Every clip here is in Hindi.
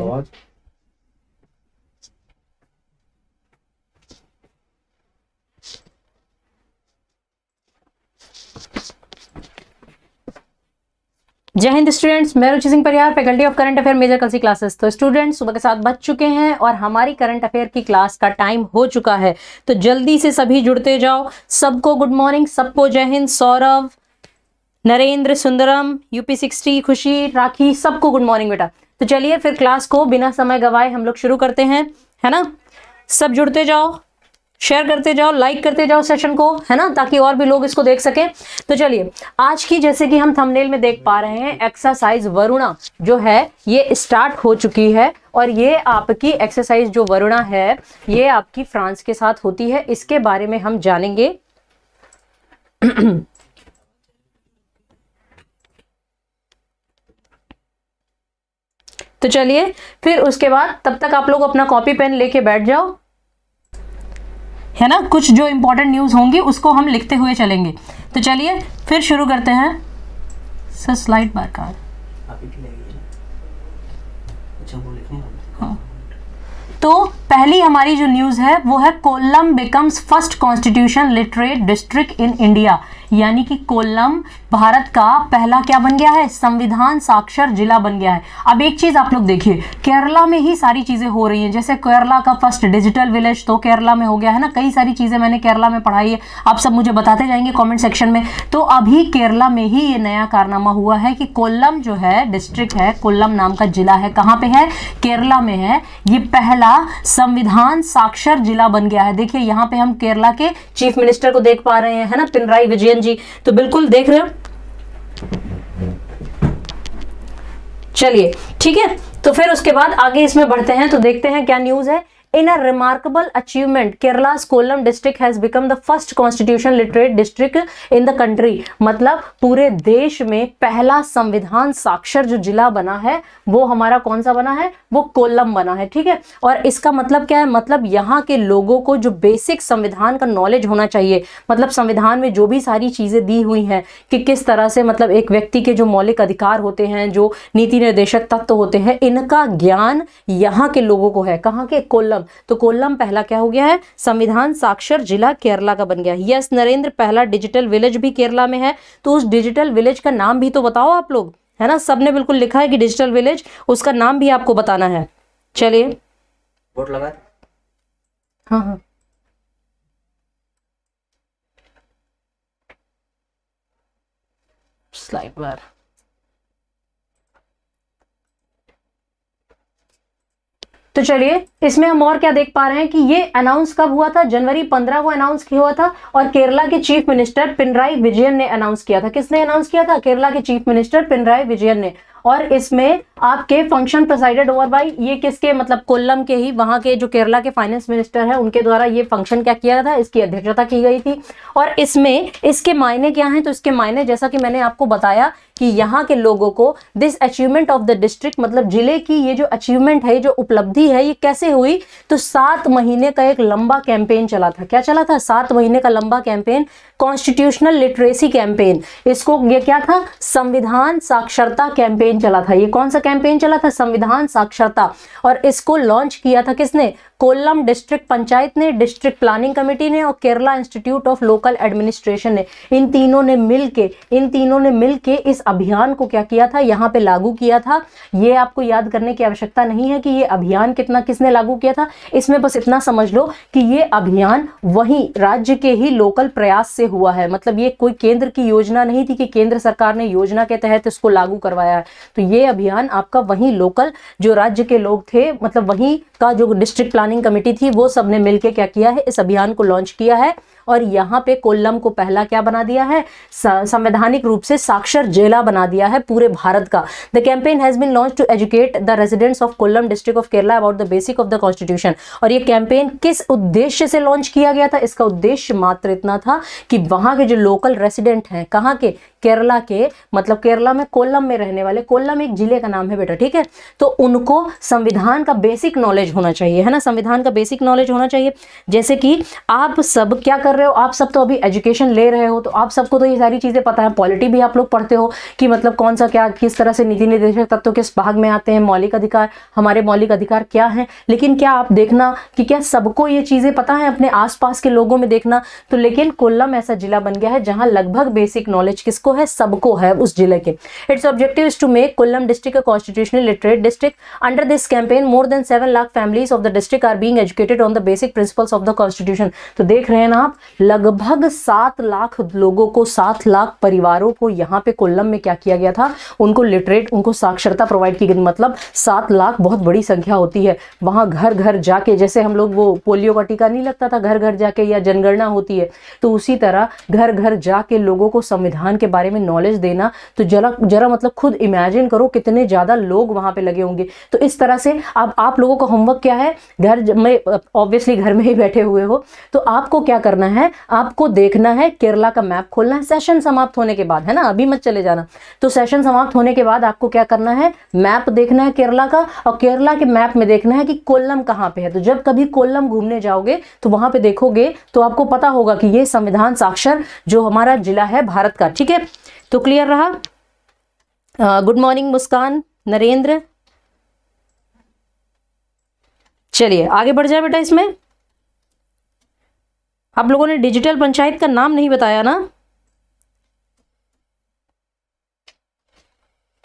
सकते जय हिंद स्टूडेंट्स मैं रुचि सिंह परियार faculty of current affair major कल क्लासेस तो स्टूडेंट्स सुबह के साथ बच चुके हैं और हमारी करंट अफेयर की क्लास का टाइम हो चुका है तो जल्दी से सभी जुड़ते जाओ सबको गुड मॉर्निंग सबको जय हिंद सौरभ नरेंद्र सुंदरम यूपी सिक्सटी खुशी राखी सबको गुड मॉर्निंग बेटा तो चलिए फिर क्लास को बिना समय गवाए हम लोग शुरू करते हैं है ना सब जुड़ते जाओ शेयर करते जाओ लाइक करते जाओ सेशन को है ना ताकि और भी लोग इसको देख सकें तो चलिए आज की जैसे कि हम थंबनेल में देख पा रहे हैं एक्सरसाइज वरुणा जो है ये स्टार्ट हो चुकी है और ये आपकी एक्सरसाइज जो वरुणा है ये आपकी फ्रांस के साथ होती है इसके बारे में हम जानेंगे तो चलिए फिर उसके बाद तब तक आप लोग अपना कॉपी पेन लेके बैठ जाओ है ना कुछ जो इम्पोर्टेंट न्यूज़ होंगी उसको हम लिखते हुए चलेंगे तो चलिए फिर शुरू करते हैं सर स्लाइड बार का अच्छा, हाँ। तो पहली हमारी जो न्यूज़ है वो है Kollam becomes first constitution literate district in India यानी कि कोल्लम भारत का पहला क्या बन गया है संविधान साक्षर जिला बन गया है अब एक चीज आप लोग देखिए केरला में ही सारी चीजें हो रही हैं जैसे केरला का फर्स्ट डिजिटल विलेज तो केरला में हो गया है ना कई सारी चीजें मैंने केरला में पढ़ाई है आप सब मुझे बताते जाएंगे कॉमेंट सेक्शन में तो अभी केरला में ही ये नया कारनामा हुआ है कि कोल्लम जो है डिस्ट्रिक्ट है कोल्लम नाम का जिला है कहाँ पे है केरला में है ये पहला संविधान साक्षर जिला बन गया है देखिए यहाँ पे हम केरला के चीफ मिनिस्टर को देख पा रहे हैं है ना पिनराई विजय रंजन जी तो बिल्कुल देख रहे हो चलिए ठीक है तो फिर उसके बाद आगे इसमें बढ़ते हैं तो देखते हैं क्या न्यूज है In a remarkable achievement, Kerala's Kollam district has become the first constitution literate district in the country. मतलब पूरे देश में पहला संविधान साक्षर जो जिला बना है वो हमारा कौन सा बना है वो कोल्लम बना है ठीक है और इसका मतलब क्या है मतलब यहाँ के लोगों को जो बेसिक संविधान का नॉलेज होना चाहिए मतलब संविधान में जो भी सारी चीज़ें दी हुई हैं कि किस तरह से मतलब एक व्यक्ति के जो मौलिक अधिकार होते हैं जो नीति निर्देशक तत्व होते हैं इनका ज्ञान यहाँ के लोगों को है कहाँ के कोल्लम तो कोल्लम पहला क्या हो गया है संविधान साक्षर जिला केरला का बन गया यस नरेंद्र पहला डिजिटल विलेज भी केरला में है तो उस डिजिटल विलेज का नाम भी तो बताओ आप लोग है ना सबने बिल्कुल लिखा है कि डिजिटल विलेज उसका नाम भी आपको बताना है चलिए वोट लगा हाँ हाँ स्लाइड बार तो चलिए इसमें हम और क्या देख पा रहे हैं कि ये अनाउंस कब हुआ था जनवरी 15 को अनाउंस किया हुआ था और केरला के चीफ मिनिस्टर पिनराई विजयन ने अनाउंस किया था किसने अनाउंस किया था केरला के चीफ मिनिस्टर पिनराई विजयन ने और इसमें आपके फंक्शन प्रिसाइडेड ओवर बाई ये किसके मतलब कोल्लम के ही वहां के जो केरला के फाइनेंस मिनिस्टर हैं उनके द्वारा ये फंक्शन क्या किया था इसकी अध्यक्षता की गई थी और इसमें इसके मायने क्या हैं तो इसके मायने जैसा कि मैंने आपको बताया कि यहाँ के लोगों को this achievement of the district मतलब जिले की ये जो अचीवमेंट है जो उपलब्धि है ये कैसे हुई तो सात महीने का एक लंबा कैंपेन चला था क्या चला था सात महीने का लंबा कैंपेन कॉन्स्टिट्यूशनल लिटरेसी कैंपेन इसको ये क्या था संविधान साक्षरता कैंपेन चला था ये कौन सा कैंपेन चला था संविधान साक्षरता और इसको लॉन्च किया था किसने कोल्लम डिस्ट्रिक्ट पंचायत ने डिस्ट्रिक्ट प्लानिंग कमेटी ने और Kerala institute of local administration ने इन तीनों ने मिल के इन तीनों ने मिल के इस अभियान को क्या किया था यहाँ पे लागू किया था ये आपको याद करने की आवश्यकता नहीं है कि ये अभियान कितना किसने लागू किया था इसमें बस इतना समझ लो कि ये अभियान वहीं राज्य के ही लोकल प्रयास से हुआ है मतलब ये कोई केंद्र की योजना नहीं थी कि केंद्र सरकार ने योजना के तहत इसको लागू करवाया है तो ये अभियान आपका वहीं लोकल जो राज्य के लोग थे मतलब वहीं का जो डिस्ट्रिक्ट प्लान प्लानिंग कमेटी थी वो सबने मिलकर क्या किया है इस अभियान को लॉन्च किया है और यहाँ पे कोल्लम को पहला क्या बना दिया है संवैधानिक रूप से साक्षर जिला बना दिया है पूरे भारत का the campaign has been launched to educate the residents of Kollam district of Kerala about the basic of the constitution और ये कैंपेन किस उद्देश्य से लॉन्च किया गया था इसका उद्देश्य मात्र इतना था कि वहाँ के जो लोकल रेसिडेंट हैं कहाँ के केरला के मतलब केरला में कोल्लम में रहने वाले कोल्लम एक जिले का नाम है बेटा ठीक है तो उनको संविधान का बेसिक नॉलेज होना चाहिए है ना संविधान का बेसिक नॉलेज होना चाहिए जैसे कि आप सब क्या कर रहे हो आप सब तो अभी एजुकेशन ले रहे हो तो आप सबको तो ये सारी चीज़ें पता है पॉलिटी भी आप लोग पढ़ते हो कि मतलब कौन सा क्या किस तरह से नीति निर्देशक तत्व किस भाग में आते हैं मौलिक अधिकार हमारे मौलिक अधिकार क्या हैं लेकिन क्या आप देखना कि क्या सबको ये चीज़ें पता है अपने आस के लोगों में देखना तो लेकिन कोल्लम ऐसा जिला बन गया है जहाँ लगभग बेसिक नॉलेज किसको है सबको है उस जिले के its objective is to make Kollam district constitutional literate district under this campaign more than seven lakh families of the district are being educated on the basic principles of the constitution तो देख रहे हैं ना आप लगभग सात लाख लोगों को सात लाख परिवारों को यहाँ पे कोल्लम में क्या किया गया था उनको लिटरेट उनको साक्षरता प्रोवाइड की गई मतलब सात लाख बहुत बड़ी संख्या होती है वहाँ घर घर जाके जैसे हम लोग वो पोलियो का टीका नहीं लगता था घर घर जाके या जनगणना होती है तो उसी तरह घर घर जाके लोगों को संविधान के बारे में नॉलेज देना तो जरा जरा मतलब खुद इमेजिन करो कितने ज़्यादा लोग वहाँ पे लगे होंगे तो इस तरह से अब आप लोगों का होमवर्क क्या है घर में ऑब्वियसली घर में ही बैठे हुए हो तो आपको क्या करना है है आपको देखना है केरला का मैप खोलना है सेशन समाप्त होने के बाद है ना अभी मत चले जाना तो सेशन समाप्त होने के बाद आपको क्या करना है मैप देखना है केरला का और केरला के मैप में देखना है कि कोल्लम कहाँ पे है तो जब कभी कोल्लम घूमने जाओगे तो वहां पे देखोगे तो आपको पता होगा कि ये संविधान साक्षर जो हमारा जिला है भारत का ठीक है तो क्लियर रहा गुड मॉर्निंग मुस्कान नरेंद्र चलिए आगे बढ़ जाए बेटा इसमें आप लोगों ने डिजिटल पंचायत का नाम नहीं बताया ना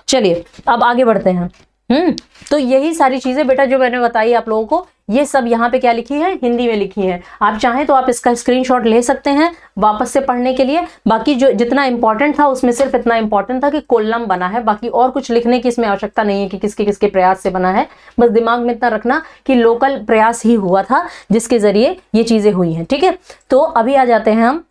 चलिए अब आगे बढ़ते हैं हम्म तो यही सारी चीज़ें बेटा जो मैंने बताई आप लोगों को ये सब यहाँ पे क्या लिखी है हिंदी में लिखी है आप चाहें तो आप इसका स्क्रीनशॉट ले सकते हैं वापस से पढ़ने के लिए बाकी जो जितना इंपॉर्टेंट था उसमें सिर्फ इतना इंपॉर्टेंट था कि कोल्लम बना है बाकी और कुछ लिखने की इसमें आवश्यकता नहीं है कि किसके किसके प्रयास से बना है बस दिमाग में इतना रखना कि लोकल प्रयास ही हुआ था जिसके जरिए ये चीजें हुई हैं ठीक है तो अभी आ जाते हैं हम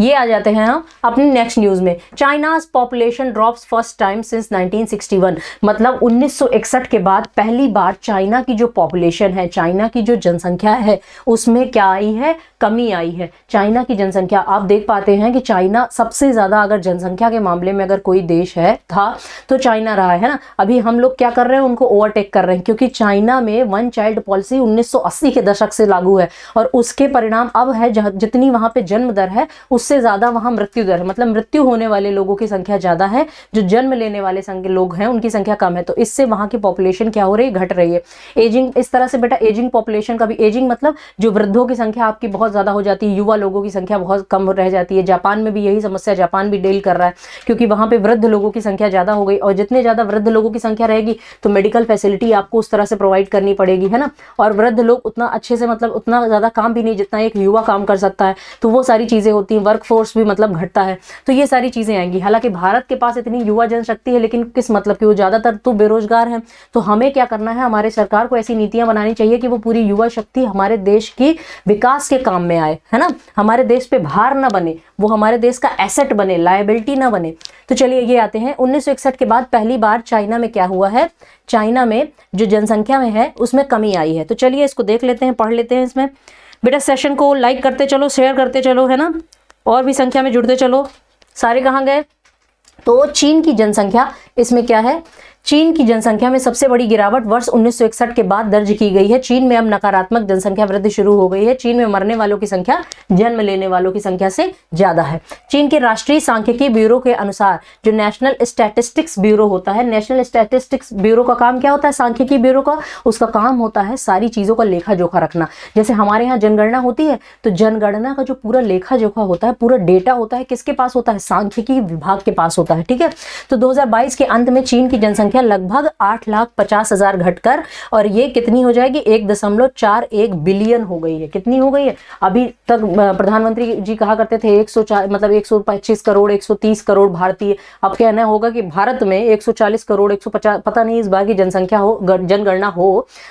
ये आ जाते हैं हम अपने नेक्स्ट न्यूज़ में China's population drops first time since 1961 मतलब 1961 के बाद पहली बार चाइना की जो पॉपुलेशन है चाइना की जो जनसंख्या है उसमें क्या आई है कमी आई है चाइना की जनसंख्या आप देख पाते हैं कि चाइना सबसे ज़्यादा अगर जनसंख्या के मामले में अगर कोई देश है था तो चाइना रहा है ना अभी हम लोग क्या कर रहे हैं उनको ओवरटेक कर रहे हैं क्योंकि चाइना में वन चाइल्ड पॉलिसी 1980 के दशक से लागू है और उसके परिणाम अब है जितनी वहां पर जन्म दर है उस सबसे ज़्यादा वहां मृत्यु दर है मतलब मृत्यु होने वाले लोगों की संख्या ज़्यादा है जो जन्म लेने वाले लोग हैं उनकी संख्या कम है तो इससे वहां की पॉपुलेशन क्या हो रही है घट रही है एजिंग इस तरह से बेटा एजिंग पॉपुलेशन का भी एजिंग मतलब जो वृद्धों की संख्या आपकी बहुत ज़्यादा हो जाती है युवा लोगों की संख्या बहुत कम रह जाती है जापान में भी यही समस्या जापान भी डील कर रहा है क्योंकि वहां पर वृद्ध लोगों की संख्या ज़्यादा हो गई और जितने ज़्यादा वृद्ध लोगों की संख्या रहेगी तो मेडिकल फैसिलिटी आपको उस तरह से प्रोवाइड करनी पड़ेगी है ना और वृद्ध लोग उतना अच्छे से मतलब उतना ज़्यादा काम भी नहीं जितना एक युवा काम कर सकता है तो वो सारी चीज़ें होती हैं वर्क वर्क फोर्स भी मतलब घटता है तो ये सारी चीज़ें आएंगी हालांकि भारत के पास इतनी युवा जनशक्ति है लेकिन किस मतलब कि वो ज़्यादातर तो बेरोजगार हैं तो हमें क्या करना है हमारे सरकार को ऐसी नीतियाँ बनानी चाहिए कि वो पूरी युवा शक्ति हमारे देश की विकास के काम में आए है ना हमारे देश पर भार ना बने वो हमारे देश का एसेट बने लाइबिलिटी ना बने तो चलिए ये आते हैं उन्नीस के बाद पहली बार चाइना में क्या हुआ है चाइना में जो जनसंख्या में है उसमें कमी आई है तो चलिए इसको देख लेते हैं पढ़ लेते हैं इसमें बेटा सेशन को लाइक करते चलो शेयर करते चलो है ना और भी संख्या में जुड़ते चलो सारे कहाँ गए तो चीन की जनसंख्या इसमें क्या है चीन की जनसंख्या में सबसे बड़ी गिरावट वर्ष उन्नीस के बाद दर्ज की गई है चीन में अब नकारात्मक जनसंख्या वृद्धि शुरू हो गई है चीन में मरने वालों की संख्या जन्म लेने वालों की संख्या से ज्यादा है चीन के राष्ट्रीय सांख्यिकी ब्यूरो के अनुसार जो नेशनल स्टैटिस्टिक्स ब्यूरो होता है नेशनल स्टैटिस्टिक्स ब्यूरो का काम क्या होता है सांख्यिकी ब्यूरो का उसका काम होता है सारी चीज़ों का लेखा जोखा रखना जैसे हमारे यहाँ जनगणना होती है तो जनगणना का जो पूरा लेखा जोखा होता है पूरा डेटा होता है किसके पास होता है सांख्यिकी विभाग के पास होता है ठीक है तो दो के अंत में चीन की जनसंख्या संख्या लगभग आठ लाख पचास हजार घटकर और ये कितनी हो जाएगी एक दशमलव चार एक बिलियन हो गई है कितनी हो गई है अभी तक प्रधानमंत्री जी कहा करते थे एक सौ चार मतलब एक सौ पच्चीस करोड़ एक सौ तीस करोड़ भारतीय अब कहना होगा कि भारत में एक सौ चालीस करोड़ एक सौ पचास पता नहीं इस बार की जनसंख्या हो जनगणना हो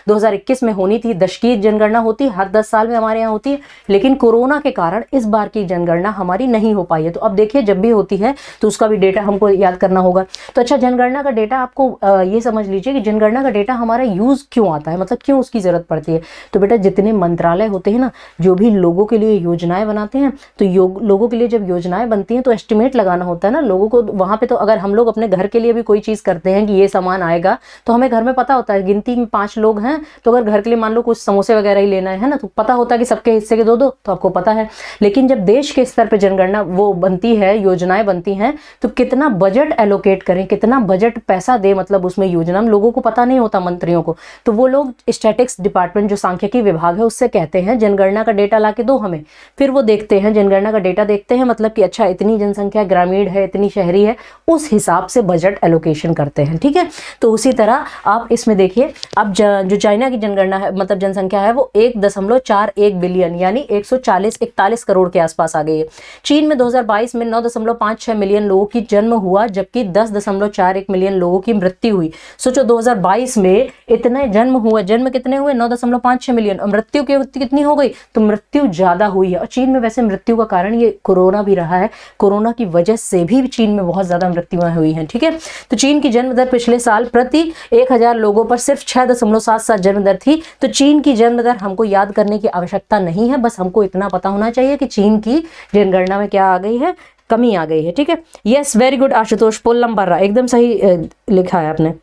दो हजार इक्कीस में होनी थी दशकीय जनगणना होती हर दस साल में हमारे यहाँ होती है लेकिन कोरोना के कारण इस बार की जनगणना हमारी नहीं हो पाई है तो अब देखिए जब भी होती है तो उसका भी डेटा हमको याद करना होगा तो अच्छा जनगणना का डेटा आपको ये समझ लीजिए कि जनगणना का डेटा हमारा यूज़ क्यों आता है मतलब क्यों उसकी ज़रूरत पड़ती है तो बेटा जितने मंत्रालय होते हैं ना जो भी लोगों के लिए योजनाएं बनाते हैं तो लोगों के लिए जब योजनाएं बनती हैं तो एस्टिमेट लगाना होता है ना लोगों को वहां पर तो अगर हम लोग अपने घर के लिए भी कोई चीज़ करते हैं कि ये सामान आएगा तो हमें घर में पता होता है गिनती में पांच लोग हैं तो अगर घर के लिए मान लो कुछ समोसे वगैरह ही लेना है ना तो पता होता है कि सबके हिस्से के दो दो तो आपको पता है लेकिन जब देश के स्तर पर जनगणना वो बनती है योजनाएं बनती हैं तो कितना बजट एलोकेट करें कितना बजट पैसा दें मतलब उसमें योजना लोगों को पता नहीं होता मंत्रियों को तो वो लोग स्टेटिक्स डिपार्टमेंट जो सांख्यिकी विभाग है उससे कहते हैं जनगणना का डेटा ला दो हमें फिर वो देखते हैं जनगणना का डेटा देखते हैं मतलब कि अच्छा इतनी जनसंख्या ग्रामीण है इतनी शहरी है उस हिसाब से बजट एलोकेशन करते हैं ठीक है तो उसी तरह आप इसमें देखिए अब जो चाइना की जनगणना है मतलब जनसंख्या है वो एक दशमलव चार एक बिलियन यानी एक सौ चालीस इकतालीस करोड़ के आसपास आ गई है चीन में 2022 में नौ दशमलव पांच छह मिलियन लोगों की जन्म हुआ जबकि दस दशमलव चार एक मिलियन लोगों की मृत्यु मृत्यु हुई सोचो 2022 में इतने जन्म हुए जन्म कितने हुए नौ दशमलव पांच छह मिलियन और मृत्यु की कितनी हो गई तो मृत्यु ज़्यादा हुई है और चीन में वैसे मृत्यु का कारण ये कोरोना भी रहा है कोरोना की वजह से भी चीन में बहुत ज़्यादा मृत्युएं हुई हैं ठीक है तो चीन की जन्म दर पिछले साल प्रति एक लोगों पर सिर्फ छह दशमलव जन्म दर थी तो चीन की जन्म दर हमको याद करने की आवश्यकता नहीं है बस हमको इतना पता होना चाहिए कि चीन की जनगणना में क्या आ गई है कमी आ गई है ठीक है यस वेरी गुड आशुतोष पोलम बर्रा एकदम सही लिखा है आपने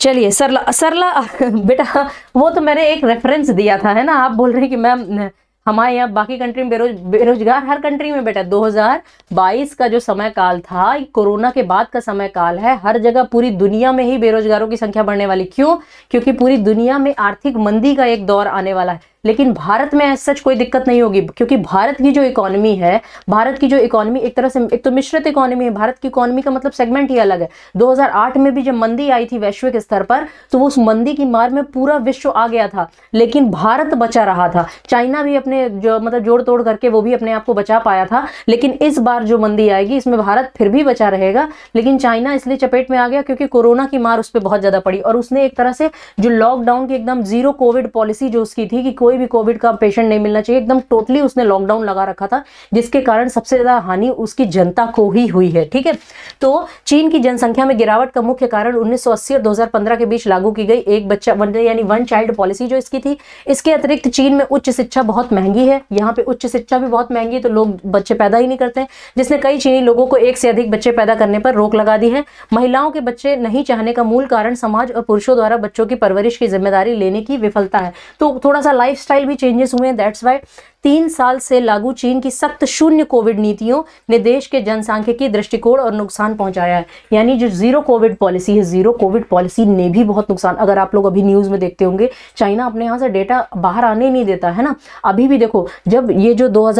चलिए सरला सरला बेटा वो तो मैंने एक रेफरेंस दिया था है ना आप बोल रहे हैं कि मैम हमारे यहाँ बाकी कंट्री में बेरोज बेरोजगार हर कंट्री में बेटा 2022 का जो समय काल था कोरोना के बाद का समय काल है हर जगह पूरी दुनिया में ही बेरोजगारों की संख्या बढ़ने वाली क्यों क्योंकि पूरी दुनिया में आर्थिक मंदी का एक दौर आने वाला है लेकिन भारत में सच कोई दिक्कत नहीं होगी क्योंकि भारत की जो इकोनॉमी है भारत की जो इकोनॉमी एक तरह से एक तो मिश्रित इकोनॉमी है भारत की इकोनॉमी का मतलब सेगमेंट ही अलग है 2008 में भी जब मंदी आई थी वैश्विक स्तर पर तो वो उस मंदी की मार में पूरा विश्व आ गया था लेकिन भारत बचा रहा था चाइना भी अपने जो मतलब जोड़ तोड़ करके वो भी अपने आप को बचा पाया था लेकिन इस बार जो मंदी आएगी इसमें भारत फिर भी बचा रहेगा लेकिन चाइना इसलिए चपेट में आ गया क्योंकि कोरोना की मार उस पर बहुत ज़्यादा पड़ी और उसने एक तरह से जो लॉकडाउन की एकदम जीरो कोविड पॉलिसी जो उसकी थी कि कोई भी कोविड का पेशेंट नहीं मिलना चाहिए एकदम टोटली उसने लॉकडाउन लगा रखा था जिसके कारण सबसे ज़्यादा हानि उसकी जनता को ही हुई है ठीक है तो चीन की जनसंख्या में गिरावट का मुख्य कारण उन्नीस और दो के बीच लागू की गई एक बच्चा यानी वन चाइल्ड पॉलिसी जो इसकी थी इसके अतिरिक्त चीन में उच्च शिक्षा बहुत महंगी है यहाँ पे उच्च शिक्षा भी बहुत महंगी है तो लोग बच्चे पैदा ही नहीं करते जिसने कई चीनी लोगों को एक से अधिक बच्चे पैदा करने पर रोक लगा दी है महिलाओं के बच्चे नहीं चाहने का मूल कारण समाज और पुरुषों द्वारा बच्चों की परवरिश की जिम्मेदारी लेने की विफलता है तो थोड़ा सा लाइफ लाइफस्टाइल भी चेंजेस हुए हैं दैट्स वाई तीन साल से लागू चीन की सख्त शून्य कोविड नीतियों ने देश के जनसांख्यिकी दृष्टिकोण और नुकसान पहुंचाया है यानी जो जीरो कोविड पॉलिसी है जीरो कोविड पॉलिसी ने भी बहुत नुकसान अगर आप लोग अभी न्यूज़ में देखते होंगे चाइना अपने यहाँ से डेटा बाहर आने नहीं देता है ना अभी भी देखो जब ये जो दो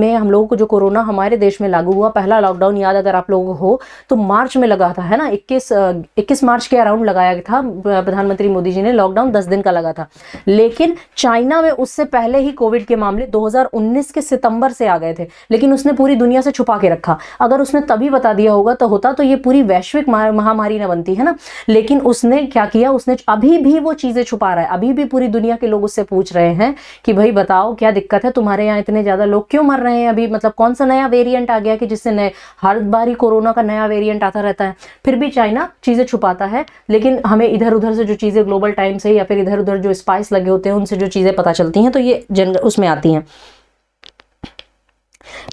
में हम लोगों को जो कोरोना हमारे देश में लागू हुआ पहला लॉकडाउन याद अगर आप लोगों को हो तो मार्च में लगा था है ना इक्कीस इक्कीस मार्च के अराउंड लगाया था प्रधानमंत्री मोदी जी ने लॉकडाउन दस दिन का लगा था लेकिन चाइना में उससे पहले ही कोविड के मामले 2019 के सितंबर से आ गए थे लेकिन उसने पूरी दुनिया से छुपा के रखा अगर उसने तभी बता दिया होगा तो होता तो ये पूरी वैश्विक महामारी ना बनती है ना लेकिन उसने क्या किया उसने अभी भी वो चीज़ें छुपा रहा है अभी भी पूरी दुनिया के लोग उससे पूछ रहे हैं कि भाई बताओ क्या दिक्कत है तुम्हारे यहाँ इतने ज़्यादा लोग क्यों मर रहे हैं अभी मतलब कौन सा नया वेरियंट आ गया कि जिससे नए हर बार ही कोरोना का नया वेरियंट आता रहता है फिर भी चाइना चीज़ें छुपाता है लेकिन हमें इधर उधर से जो चीज़ें ग्लोबल टाइम से या फिर इधर उधर जो स्पाइस लगे होते हैं उनसे जो चीज़ें पता चलती हैं तो ये जनरल उसमें आती हैं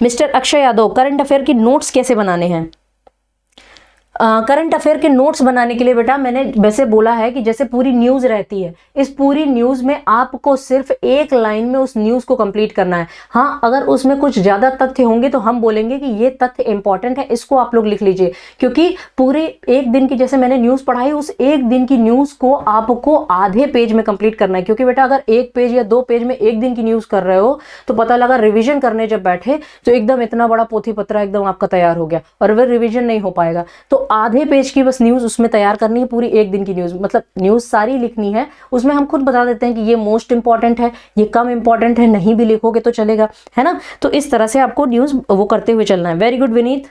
mister Akshay Yadav current affair की नोट्स कैसे बनाने हैं करंट अफेयर के नोट्स बनाने के लिए बेटा मैंने वैसे बोला है कि जैसे पूरी न्यूज़ रहती है इस पूरी न्यूज़ में आपको सिर्फ एक लाइन में उस न्यूज़ को कंप्लीट करना है हाँ अगर उसमें कुछ ज़्यादा तथ्य होंगे तो हम बोलेंगे कि ये तथ्य इंपॉर्टेंट है इसको आप लोग लिख लीजिए क्योंकि पूरे एक दिन की जैसे मैंने न्यूज़ पढ़ाई उस एक दिन की न्यूज़ को आपको आधे पेज में कंप्लीट करना है क्योंकि बेटा अगर एक पेज या दो पेज में एक दिन की न्यूज़ कर रहे हो तो पता लगा रिविजन करने जब बैठे तो एकदम इतना बड़ा पोथी पत्रा एकदम आपका तैयार हो गया और वह रिविजन नहीं हो पाएगा तो आधे पेज की बस न्यूज़ उसमें तैयार करनी है पूरी एक दिन की न्यूज़ मतलब न्यूज़ सारी लिखनी है उसमें हम खुद बता देते हैं कि ये मोस्ट इंपॉर्टेंट है ये कम इंपॉर्टेंट है नहीं भी लिखोगे तो चलेगा है ना तो इस तरह से आपको न्यूज़ वो करते हुए चलना है वेरी गुड विनीत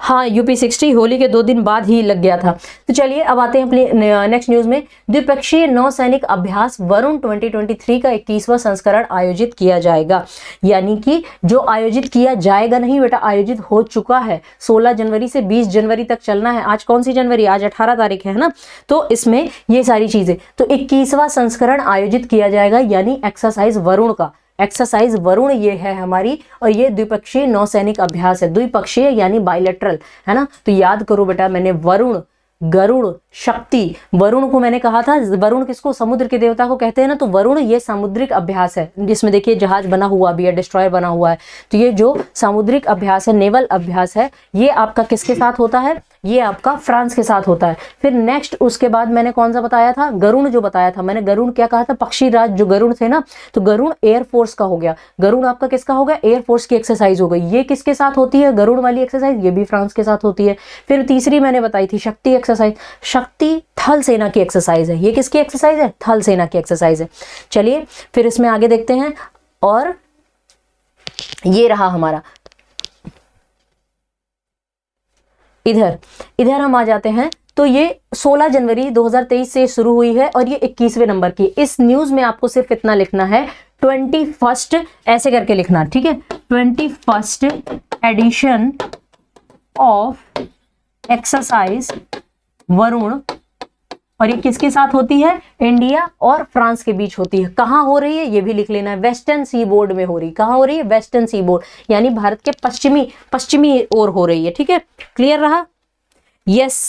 हाँ यूपी सिक्सटी होली के दो दिन बाद ही लग गया था तो चलिए अब आते हैं अपने नेक्स्ट न्यूज़ में द्विपक्षीय नौसैनिक अभ्यास वरुण 2023 का इक्कीसवा संस्करण आयोजित किया जाएगा यानी कि जो आयोजित किया जाएगा नहीं बेटा आयोजित हो चुका है सोलह जनवरी से बीस जनवरी तक चलना है आज कौन सी जनवरी आज अठारह तारीख है ना तो इसमें ये सारी चीज़ें तो इक्कीसवा संस्करण आयोजित किया जाएगा यानी एक्सरसाइज वरुण का एक्सरसाइज वरुण ये है हमारी और ये द्विपक्षीय नौसैनिक अभ्यास है द्विपक्षीय यानी बाइलेट्रल है ना तो याद करो बेटा मैंने वरुण गरुड़ शक्ति वरुण को मैंने कहा था वरुण किसको समुद्र के देवता को कहते हैं ना तो वरुण ये सामुद्रिक अभ्यास है जिसमें देखिए जहाज बना हुआ भी है डिस्ट्रॉयर बना हुआ है तो ये जो सामुद्रिक अभ्यास है नेवल अभ्यास है ये आपका किसके साथ होता है ये आपका फ्रांस के साथ होता है फिर नेक्स्ट उसके बाद मैंने कौन सा बताया था गरुण जो बताया था मैंने गरुण क्या कहा था पक्षी राज जो गरुण थे ना तो गरुण एयरफोर्स का हो गया गरुण आपका किसका हो गया एयरफोर्स की एक्सरसाइज हो गई ये किसके साथ होती है गरुण वाली एक्सरसाइज ये भी फ्रांस के साथ होती है फिर तीसरी मैंने बताई थी शक्ति एक्सरसाइज शक्ति थल सेना की एक्सरसाइज है ये किसकी एक्सरसाइज है थल सेना की एक्सरसाइज है चलिए फिर इसमें आगे देखते हैं और ये रहा हमारा इधर इधर हम आ जाते हैं तो ये 16 जनवरी 2023 से शुरू हुई है और ये 21वें नंबर की इस न्यूज़ में आपको सिर्फ इतना लिखना है ट्वेंटी फर्स्ट ऐसे करके लिखना ठीक है twenty first edition of exercise Varun और ये किसके साथ होती है इंडिया और फ्रांस के बीच होती है कहाँ हो रही है ये भी लिख लेना है वेस्टर्न सी बोर्ड में हो रही है कहाँ हो रही है वेस्टर्न सी बोर्ड यानी भारत के पश्चिमी पश्चिमी ओर हो रही है ठीक है क्लियर रहा yes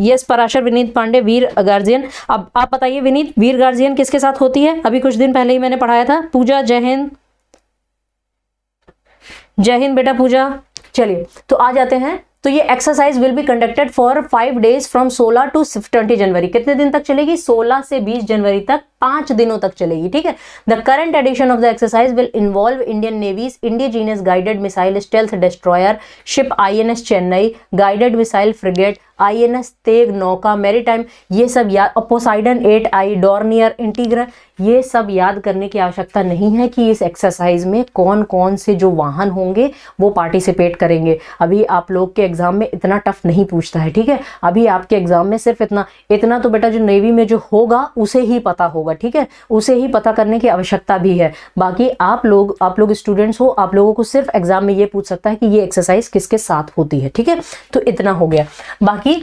yes Parashar Vineet Pandey Veer guardian अब आप बताइए विनीत वीर गार्जियन किसके साथ होती है अभी कुछ दिन पहले ही मैंने पढ़ाया था पूजा जय हिंद जय हिंद बेटा पूजा चलिए तो आ जाते हैं तो ये exercise will be conducted for five days from 16 to 20 January कितने दिन तक चलेगी 16 से 20 जनवरी तक पांच दिनों तक चलेगी ठीक है the current edition of the exercise will involve Indian navy's indigenous guided missile stealth destroyer ship INS Chennai guided missile frigate I N S Teg नौका मेरी टाइम ये सब याद Poseidon eight I Dornier integral ये सब याद करने की आवश्यकता नहीं है कि इस एक्सरसाइज में कौन कौन से जो वाहन होंगे वो पार्टिसिपेट करेंगे अभी आप लोग के एग्ज़ाम में इतना टफ नहीं पूछता है ठीक है अभी आपके एग्ज़ाम में सिर्फ इतना इतना तो बेटा जो नेवी में जो होगा उसे ही पता होगा ठीक है उसे ही पता करने की आवश्यकता भी है बाकी आप लोग आप लोग स्टूडेंट्स हो आप लोगों को सिर्फ एग्ज़ाम में ये पूछ सकता है कि ये एक्सरसाइज किसके साथ होती है ठीक है तो इतना हो गया बाकी कि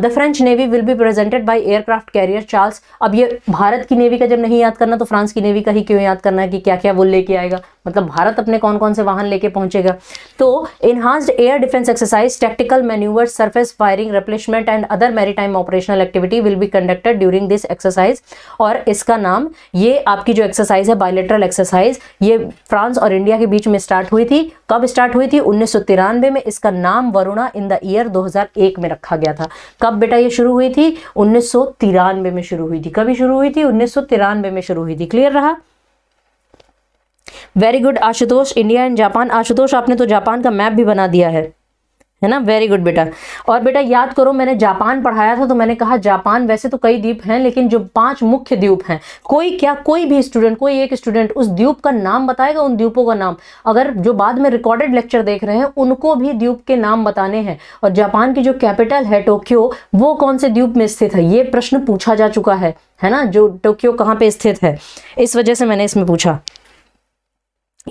the French navy will be presented by aircraft carrier Charles अब ये भारत की नेवी का जब नहीं याद करना तो फ्रांस की नेवी का ही क्यों याद करना है कि क्या क्या वो लेके आएगा मतलब भारत अपने कौन कौन से वाहन लेके पहुंचेगा तो enhanced air defence exercise tactical manoeuvre surface firing replacement and other maritime operational activity will be conducted during this exercise और इसका नाम ये आपकी जो एक्सरसाइज है बायोलेट्रल एक्सरसाइज ये फ्रांस और इंडिया के बीच में स्टार्ट हुई थी कब स्टार्ट हुई थी उन्नीस में इसका नाम वरुणा इन द ईयर 2001 में रखा गया था कब बेटा ये शुरू हुई थी उन्नीस में शुरू हुई थी कभी शुरू हुई थी उन्नीस में शुरू हुई थी क्लियर रहा very good Ashutosh India and Japan Ashutosh आपने तो जापान का मैप भी बना दिया है है ना वेरी गुड बेटा और बेटा याद करो मैंने जापान पढ़ाया था तो मैंने कहा जापान वैसे तो कई द्वीप हैं लेकिन जो पांच मुख्य द्वीप हैं कोई क्या कोई भी स्टूडेंट कोई एक स्टूडेंट उस द्वीप का नाम बताएगा उन द्वीपों का नाम अगर जो बाद में रिकॉर्डेड लेक्चर देख रहे हैं उनको भी द्वीप के नाम बताने हैं और जापान की जो कैपिटल है टोक्यो वो कौन से द्वीप में स्थित है ये प्रश्न पूछा जा चुका है है ना जो टोक्यो कहाँ पे स्थित है इस वजह से मैंने इसमें पूछा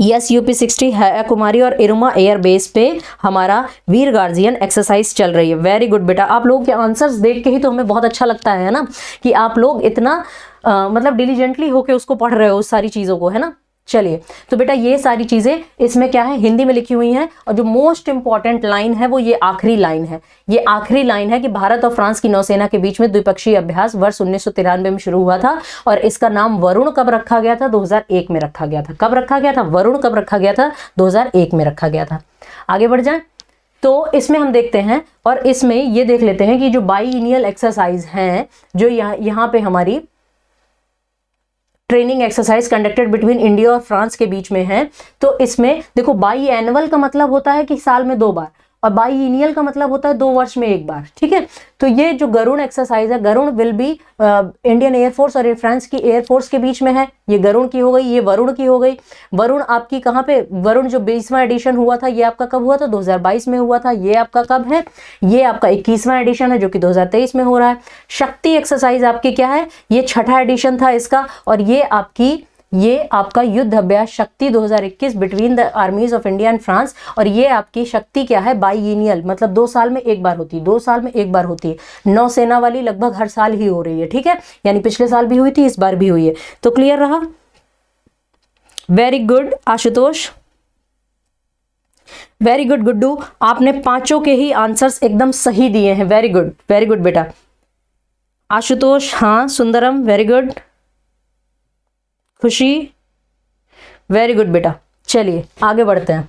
यस यूपी सिक्सटी है कुमारी और इरुमा एयरबेस पे हमारा वीर गार्जियन एक्सरसाइज चल रही है वेरी गुड बेटा आप लोगों के आंसर्स देख के ही तो हमें बहुत अच्छा लगता है ना कि आप लोग इतना आ, मतलब डिलीजेंटली होके उसको पढ़ रहे हो उस सारी चीज़ों को है ना चलिए तो बेटा ये सारी चीज़ें इसमें क्या है हिंदी में लिखी हुई हैं और जो मोस्ट इंपॉर्टेंट लाइन है वो ये आखिरी लाइन है ये आखिरी लाइन है कि भारत और फ्रांस की नौसेना के बीच में द्विपक्षीय अभ्यास वर्ष उन्नीस में शुरू हुआ था और इसका नाम वरुण कब रखा गया था 2001 में रखा गया था कब रखा गया था वरुण कब रखा गया था दो में रखा गया था आगे बढ़ जाए तो इसमें हम देखते हैं और इसमें ये देख लेते हैं कि जो बाईनियल एक्सरसाइज हैं जो यहाँ यहाँ पे हमारी training exercise conducted between India और फ्रांस के बीच में है तो इसमें देखो बाई एनुअल का मतलब होता है कि साल में दो बार और बाईनियल का मतलब होता है दो वर्ष में एक बार ठीक है तो ये जो गरुण एक्सरसाइज है Garuda will be Indian air force और फ्रांस की एयरफोर्स के बीच में है ये गरुण की हो गई ये वरुण की हो गई वरुण आपकी कहाँ पे वरुण जो बीसवा एडिशन हुआ था ये आपका कब हुआ था 2022 में हुआ था ये आपका कब है ये आपका इक्कीसवां एडिशन है जो कि दो में हो रहा है शक्ति एक्सरसाइज आपकी क्या है ये छठा एडिशन था इसका और ये आपकी ये आपका युद्ध Abhyas Shakti 2021 between the armies of India and France और ये आपकी शक्ति क्या है बाईनियल मतलब दो साल में एक बार होती है दो साल में एक बार होती है नौसेना वाली लगभग हर साल ही हो रही है ठीक है यानी पिछले साल भी हुई थी इस बार भी हुई है तो क्लियर रहा very good Ashutosh very good Guddu आपने पांचों के ही आंसर्स एकदम सही दिए हैं वेरी गुड वेरी गुड बेटा आशुतोष हाँ Sundaram very good Khushi very good बेटा चलिए आगे बढ़ते हैं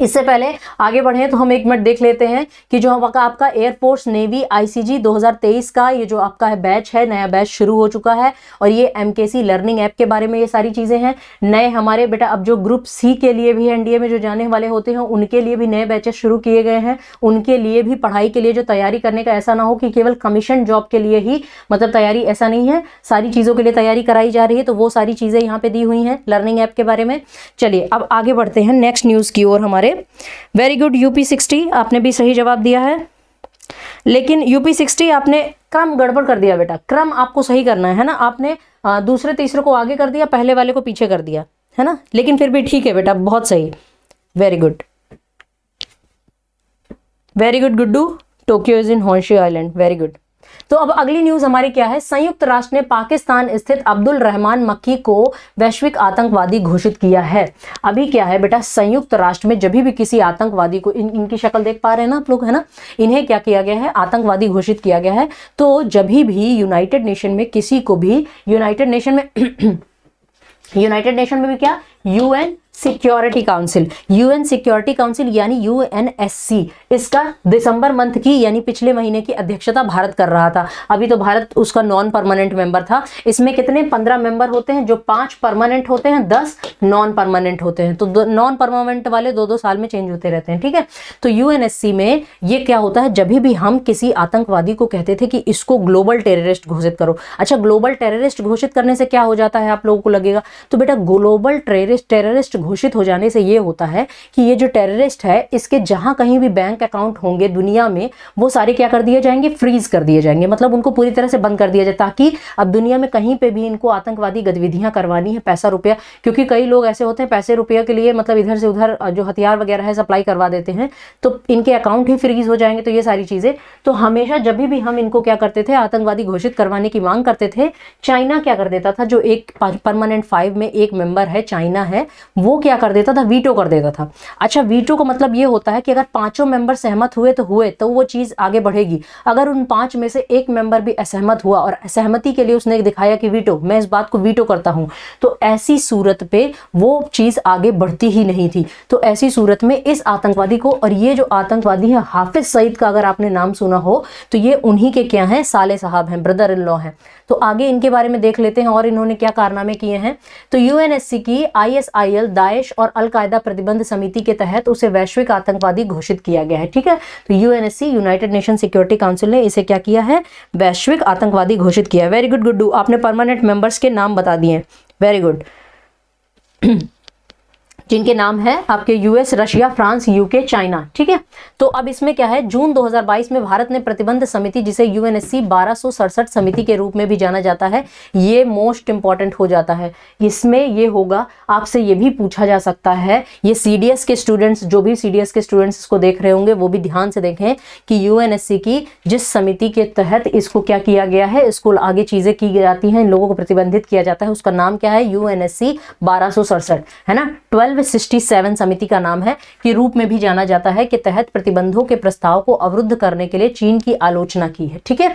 इससे पहले आगे बढ़ें तो हम एक मिनट देख लेते हैं कि जो आपका आपका एयरफोर्स नेवी आईसीजी 2023 का ये जो आपका है बैच है नया बैच शुरू हो चुका है और ये एमकेसी लर्निंग ऐप के बारे में ये सारी चीज़ें हैं नए हमारे बेटा अब जो ग्रुप सी के लिए भी एनडीए में जो जाने वाले होते हैं उनके लिए भी नए बैचेस शुरू किए गए हैं उनके लिए भी पढ़ाई के लिए जो तैयारी करने का ऐसा ना हो कि केवल कमीशन जॉब के लिए ही मतलब तैयारी ऐसा नहीं है सारी चीज़ों के लिए तैयारी कराई जा रही है तो वो सारी चीज़ें यहाँ पर दी हुई हैं लर्निंग ऐप के बारे में चलिए अब आगे बढ़ते हैं नेक्स्ट न्यूज़ की ओर हमारे हमारे वेरी गुड यूपी सिक्सटी आपने भी सही जवाब दिया है लेकिन यूपी सिक्सटी आपने क्रम गड़बड़ कर दिया बेटा क्रम आपको सही करना है ना आपने दूसरे तीसरे को आगे कर दिया पहले वाले को पीछे कर दिया है ना लेकिन फिर भी ठीक है बेटा बहुत सही very good very good Guddu Tokyo is in Honshu island very good तो अब अगली न्यूज हमारी क्या है संयुक्त राष्ट्र ने पाकिस्तान स्थित अब्दुल रहमान मक्की को वैश्विक आतंकवादी घोषित किया है अभी क्या है बेटा संयुक्त राष्ट्र में जब भी किसी आतंकवादी को इन, इनकी शक्ल देख पा रहे हैं ना आप लोग है ना इन्हें क्या किया गया है आतंकवादी घोषित किया गया है तो जब भी यूनाइटेड नेशन में किसी को भी यूनाइटेड नेशन में यूनाइटेड नेशन में भी क्या UN security council UN security council यानी यूएनएससी इसका दिसंबर मंथ की यानी पिछले महीने की अध्यक्षता भारत कर रहा था अभी तो भारत उसका नॉन परमानेंट मेंबर था इसमें कितने पंद्रह मेंबर होते हैं जो पांच परमानेंट होते हैं दस नॉन परमानेंट होते हैं तो नॉन परमानेंट वाले दो दो साल में चेंज होते रहते हैं ठीक है तो यू में ये क्या होता है जब भी हम किसी आतंकवादी को कहते थे कि इसको ग्लोबल टेररिस्ट घोषित करो अच्छा ग्लोबल टेररिस्ट घोषित करने से क्या हो जाता है आप लोगों को लगेगा तो बेटा ग्लोबल टेररिस्ट टेररिस्ट घोषित हो जाने से ये होता है कि ये जो टेररिस्ट है इसके जहाँ कहीं भी बैंक अकाउंट होंगे दुनिया में वो सारे क्या कर दिए जाएंगे फ्रीज कर दिए जाएंगे मतलब उनको पूरी तरह से बंद कर दिया जाए ताकि अब दुनिया में कहीं पर भी इनको आतंकवादी गतिविधियाँ करवानी है पैसा रुपया क्योंकि कई लोग ऐसे होते हैं पैसे रुपया के लिए मतलब इधर से उधर जो हथियार वगैरह है सप्लाई करवा देते हैं तो इनके अकाउंट ही फ्रीज हो जाएंगे तो ये सारी चीज़ें तो हमेशा जब भी हम इनको क्या करते थे आतंकवादी घोषित करवाने की मांग करते थे चाइना क्या कर देता था जो एक परमानेंट फाइव में एक मेंबर है चाइना है वो क्या कर देता था वीटो कर देता था अच्छा वीटो का मतलब ये होता है कि अगर पांचों मेंबर सहमत हुए तो हुए तो वो चीज़ आगे बढ़ेगी अगर उन पांच में से एक मेंबर भी असहमत हुआ और असहमति के लिए उसने दिखाया कि वीटो मैं इस बात को वीटो करता हूँ तो ऐसी सूरत पे वो चीज़ आगे बढ़ती ही नहीं थी तो ऐसी सूरत में इस आतंकवादी को और ये जो आतंकवादी है हाफिज सईद का अगर आपने नाम सुना हो तो ये उन्हीं के क्या हैं साले साहब हैं ब्रदर इन लॉ हैं तो आगे इनके बारे में देख लेते हैं और इन्होंने क्या कारनामे किए हैं तो यूएनएससी की आईएसआईएल दाइश और अलकायदा प्रतिबंध समिति के तहत उसे वैश्विक आतंकवादी घोषित किया गया है ठीक है तो UNSC United Nation security council ने इसे क्या किया है वैश्विक आतंकवादी घोषित किया वेरी गुड गुड्डू आपने परमानेंट मेंबर्स के नाम बता दिए वेरी गुड जिनके नाम है आपके US Russia France UK China ठीक है तो अब इसमें क्या है जून 2022 में भारत ने प्रतिबंध समिति जिसे यूएनएससी बारह समिति के रूप में भी जाना जाता है ये मोस्ट इंपॉर्टेंट हो जाता है इसमें ये होगा आपसे ये भी पूछा जा सकता है ये सी के स्टूडेंट्स जो भी सी के स्टूडेंट्स इसको देख रहे होंगे वो भी ध्यान से देखें कि यू की जिस समिति के तहत इसको क्या किया गया है इसको आगे चीज़ें की जाती हैं इन लोगों को प्रतिबंधित किया जाता है उसका नाम क्या है यू एन है ना ट्वेल्व ट्वेल्व सिक्सटी सेवन समिति का नाम है के रूप में भी जाना जाता है के तहत प्रतिबंधों के प्रस्ताव को अवरुद्ध करने के लिए चीन की आलोचना की है ठीक है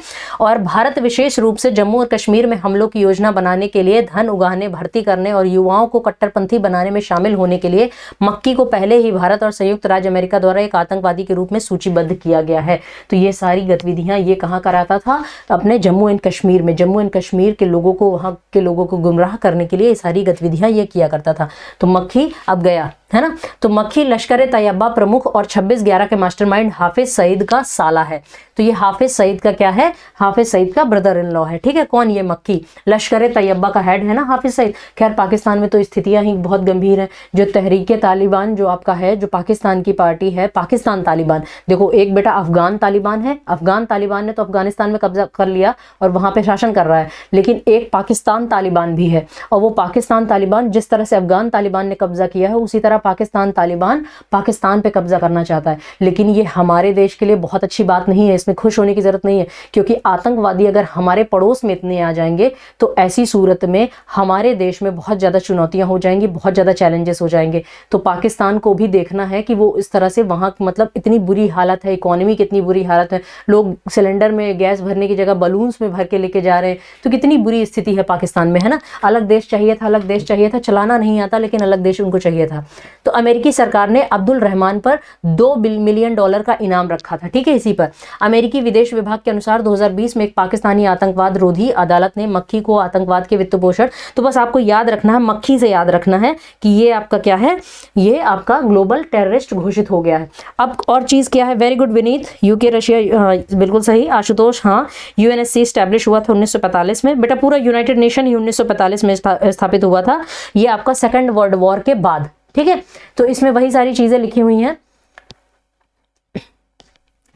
और भारत विशेष रूप से जम्मू और कश्मीर में हमलों की योजना बनाने के लिए धन उगाने भर्ती करने और युवाओं को कट्टरपंथी बनाने में शामिल होने के लिए मक्की को पहले ही भारत और संयुक्त राज्य अमेरिका द्वारा एक आतंकवादी के रूप में सूचीबद्ध किया गया है तो ये सारी गतिविधियां ये कहाँ कराता था अपने जम्मू एंड कश्मीर में जम्मू एंड कश्मीर के लोगों को वहां के लोगों को गुमराह करने के लिए ये सारी गतिविधियां ये किया करता था तो मक्खी अब गया है ना तो मक्खी लश्कर तैयबा प्रमुख और छब्बीस ग्यारह के मास्टरमाइंड हाफिज सईद का साला है तो ये हाफिज सईद का क्या है हाफिज सईद का ब्रदर इन लॉ है ठीक है कौन ये मक्की लश्कर तैयबा का हेड है ना हाफिज सईद खैर पाकिस्तान में तो स्थितियाँ ही बहुत गंभीर हैं जो तहरीक तालिबान जो आपका है जो पाकिस्तान की पार्टी है पाकिस्तान तालिबान देखो एक बेटा अफगान तालिबान है अफगान तालिबान ने तो अफगानिस्तान में कब्जा कर लिया और वहां पर शासन कर रहा है लेकिन एक पाकिस्तान तालिबान भी है और वो पाकिस्तान तालिबान जिस तरह से अफगान तालिबान ने कब्जा किया है उसी तरह हमारा पाकिस्तान तालिबान पाकिस्तान पे कब्जा करना चाहता है लेकिन ये हमारे देश के लिए बहुत अच्छी बात नहीं है इसमें खुश होने की ज़रूरत नहीं है क्योंकि आतंकवादी अगर हमारे पड़ोस में इतने आ जाएंगे तो ऐसी सूरत में हमारे देश में बहुत ज़्यादा चुनौतियाँ हो जाएंगी बहुत ज़्यादा चैलेंजेस हो जाएंगे तो पाकिस्तान को भी देखना है कि वो इस तरह से वहाँ मतलब इतनी बुरी हालत है इकोनॉमी कितनी बुरी हालत है लोग सिलेंडर में गैस भरने की जगह बलून्स में भर के लेके जा रहे हैं तो कितनी बुरी स्थिति है पाकिस्तान में है ना अलग देश चाहिए था अलग देश चाहिए था चलाना नहीं आता लेकिन अलग देश उनको चाहिए था तो अमेरिकी सरकार ने अब्दुल रहमान पर दो मिलियन डॉलर का इनाम रखा था ठीक है इसी पर अमेरिकी विदेश विभाग के अनुसार 2020 में एक पाकिस्तानी आतंकवाद रोधी अदालत ने मक्खी को आतंकवाद के वित्त पोषण तो बस आपको याद रखना है मक्खी से याद रखना है कि ये आपका क्या है ये आपका ग्लोबल टेररिस्ट घोषित हो गया है अब और चीज़ क्या है very good Vineet UK Russia हाँ, बिल्कुल सही आशुतोष हाँ यूएनएससी स्टैब्लिश हुआ था उन्नीस में बेटा पूरा यूनाइटेड नेशन ही 1945 में स्थापित हुआ था ये आपका सेकंड वर्ल्ड वॉर के बाद ठीक है तो इसमें वही सारी चीज़ें लिखी हुई हैं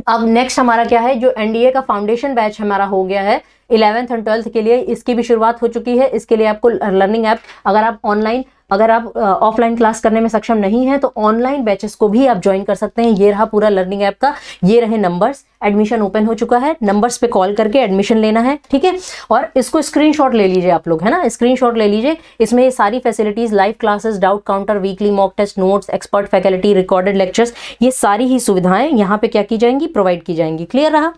अब नेक्स्ट हमारा क्या है जो एनडीए का फाउंडेशन बैच हमारा हो गया है इलेवेंथ एंड ट्वेल्थ के लिए इसकी भी शुरुआत हो चुकी है इसके लिए आपको लर्निंग ऐप अगर आप ऑनलाइन अगर आप ऑफलाइन क्लास करने में सक्षम नहीं है तो ऑनलाइन बैचेस को भी आप ज्वाइन कर सकते हैं ये रहा पूरा लर्निंग ऐप का ये रहे नंबर्स एडमिशन ओपन हो चुका है नंबर्स पे कॉल करके एडमिशन लेना है ठीक है और इसको स्क्रीनशॉट ले लीजिए आप लोग है ना स्क्रीनशॉट ले लीजिए इसमें ये सारी facilities live classes doubt counter weekly mock test notes expert faculty recorded lectures ये सारी ही सुविधाएं यहाँ पे क्या की जाएंगी प्रोवाइड की जाएंगी क्लियर रहा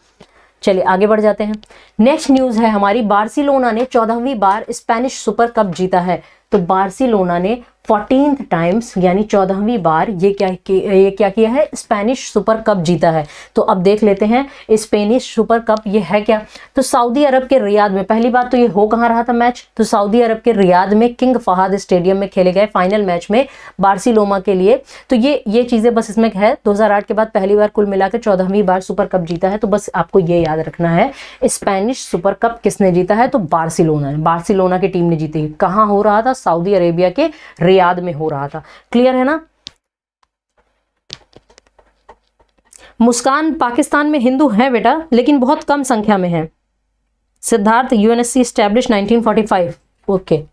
चलिए आगे बढ़ जाते हैं नेक्स्ट न्यूज है हमारी बार्सिलोना ने चौदहवीं बार स्पेनिश सुपर कप जीता है तो बार्सिलोना ने फोर्टीन टाइम्स यानी चौदहवीं बार ये क्या ये क्या किया है स्पेनिश सुपर कप जीता है तो अब देख लेते हैं स्पेनिश सुपर कप ये है क्या तो सऊदी अरब के रियाद में पहली बार तो ये हो कहाँ रहा था मैच तो सऊदी अरब के रियाद में किंग फहाद स्टेडियम में खेले गए फाइनल मैच में बार्सिलोमा के लिए तो ये ये चीज़ें बस इसमें है दो के बाद पहली बार कुल मिलाकर चौदहवीं बार सुपर कप जीता है तो बस आपको ये याद रखना है स्पेनिश सुपर कप किसने जीता है तो बार्सिलोना ने बार्सिलोना की टीम ने जीती कहाँ हो रहा था सऊदी अरेबिया के रियाद रियाद में हो रहा था क्लियर है ना मुस्कान पाकिस्तान में हिंदू है बेटा लेकिन बहुत कम संख्या में है Siddharth UNSC establish 1945 okay okay.